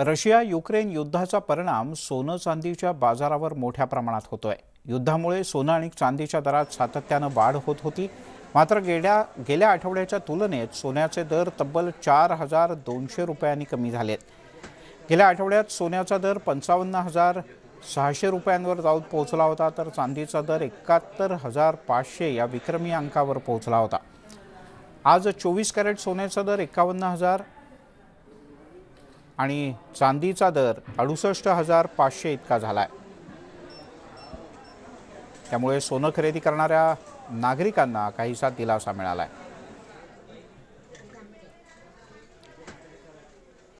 Russia Ukraine युद्धाचा परिणाम सोनं चांदीच्या बाजारावर मोठ्या प्रमाणात होतोय युद्धामुळे सोनं आणि चांदीच्या दरात सातत्यानं वाढ होत होती मात्र गेल्या गेल्या आठवड्याच्या तुलनेत सोन्याचे दर तब्बल चार हजार दोनशे रुपयांनी कमी झालेत गेल्या आठवड्यात सोन्याचा दर पंचावन्न हजार सहाशे रुपयांवर जाऊन पोहोचला होता तर चांदीचा दर एकाहत्तर हजार पाचशे या विक्रमी अंकावर पोहोचला होता आज चोवीस कॅरेट सोन्याचा दर एकावन्न हजार आणि चांदीचा दर अडुसष्ट हजार पाचशे इतका झाला आहे त्यामुळे सोनं खरेदी करणाऱ्या नागरिकांना काहीसा दिलासा मिळाला आहे